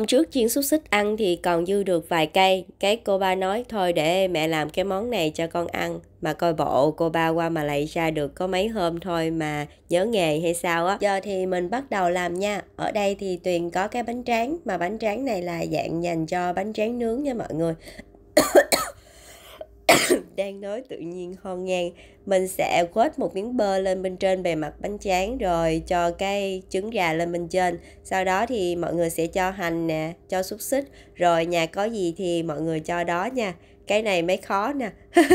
hôm Trước chiên xúc xích ăn thì còn dư được vài cây, cái cô ba nói thôi để mẹ làm cái món này cho con ăn. Mà coi bộ cô ba qua mà lại ra được có mấy hôm thôi mà nhớ nghề hay sao á. Giờ thì mình bắt đầu làm nha. Ở đây thì Tuyền có cái bánh tráng, mà bánh tráng này là dạng dành cho bánh tráng nướng nha mọi người. đang nói tự nhiên hon ngang mình sẽ quết một miếng bơ lên bên trên bề mặt bánh tráng rồi cho cái trứng gà lên bên trên sau đó thì mọi người sẽ cho hành nè cho xúc xích rồi nhà có gì thì mọi người cho đó nha cái này mới khó nè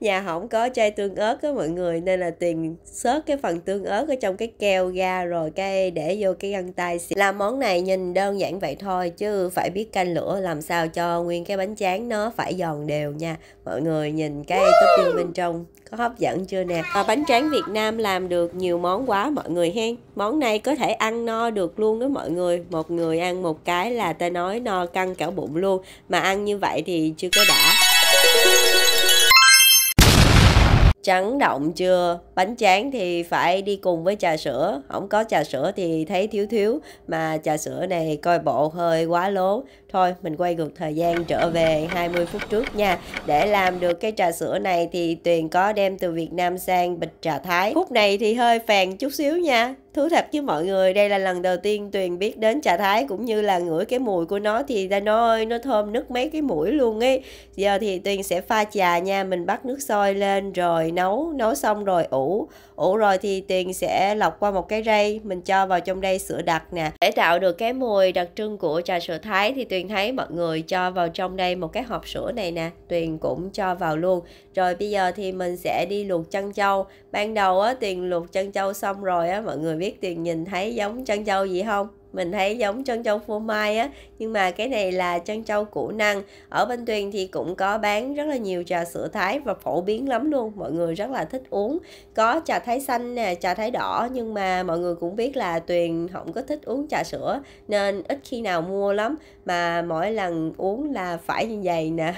nhà không có chai tương ớt á mọi người nên là tiền xớt cái phần tương ớt ở trong cái keo ra rồi cái để vô cái găng tay làm món này nhìn đơn giản vậy thôi chứ phải biết canh lửa làm sao cho nguyên cái bánh tráng nó phải giòn đều nha mọi người nhìn cái topping bên trong có hấp dẫn chưa nè và ờ, bánh tráng Việt Nam làm được nhiều món quá mọi người hen món này có thể ăn no được luôn đó mọi người một người ăn một cái là ta nói no căng cả bụng luôn mà ăn như vậy thì chưa có đã chấn động chưa? Bánh tráng thì phải đi cùng với trà sữa. Không có trà sữa thì thấy thiếu thiếu. Mà trà sữa này coi bộ hơi quá lố. Thôi mình quay ngược thời gian trở về 20 phút trước nha. Để làm được cái trà sữa này thì Tuyền có đem từ Việt Nam sang bịch trà Thái. Khúc này thì hơi phèn chút xíu nha. Thú thật với mọi người, đây là lần đầu tiên Tuyền biết đến trà Thái cũng như là ngửi cái mùi của nó thì ta nói nó thơm nứt mấy cái mũi luôn ấy. Giờ thì Tuyền sẽ pha trà nha, mình bắt nước sôi lên rồi nấu, nấu xong rồi ủ. Ủ rồi thì Tuyền sẽ lọc qua một cái rây, mình cho vào trong đây sữa đặc nè. Để tạo được cái mùi đặc trưng của trà sữa Thái thì Tuyền thấy mọi người cho vào trong đây một cái hộp sữa này nè, Tuyền cũng cho vào luôn. Rồi bây giờ thì mình sẽ đi luộc chân châu. Ban đầu á Tuyền luộc chân châu xong rồi á mọi người biết biết Tuyền nhìn thấy giống chân châu gì không? mình thấy giống chân châu phô mai á nhưng mà cái này là chân châu củ năng ở bên tuyền thì cũng có bán rất là nhiều trà sữa thái và phổ biến lắm luôn mọi người rất là thích uống có trà thái xanh nè trà thái đỏ nhưng mà mọi người cũng biết là tuyền không có thích uống trà sữa nên ít khi nào mua lắm mà mỗi lần uống là phải như vậy nè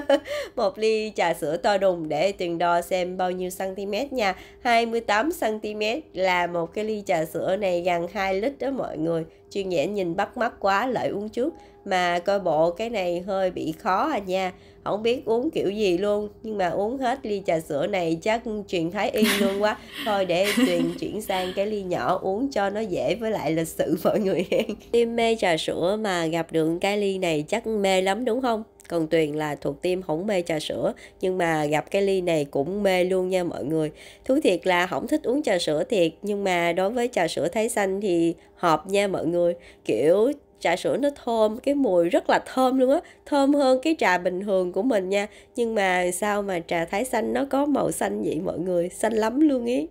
một ly trà sữa to đùng để tuyền đo xem bao nhiêu cm nha 28 cm là một cái ly trà sữa này gần 2 lít đó mọi người chuyên nhẽ nhìn bắt mắt quá lại uống trước mà coi bộ cái này hơi bị khó à nha không biết uống kiểu gì luôn nhưng mà uống hết ly trà sữa này chắc truyền thái y luôn quá thôi để truyền chuyển sang cái ly nhỏ uống cho nó dễ với lại lịch sự mọi người em mê trà sữa mà gặp được cái ly này chắc mê lắm đúng không còn Tuyền là thuộc tim hổng mê trà sữa nhưng mà gặp cái ly này cũng mê luôn nha mọi người thú thiệt là hổng thích uống trà sữa thiệt nhưng mà đối với trà sữa thái xanh thì hợp nha mọi người kiểu trà sữa nó thơm cái mùi rất là thơm luôn á thơm hơn cái trà bình thường của mình nha nhưng mà sao mà trà thái xanh nó có màu xanh vậy mọi người xanh lắm luôn ý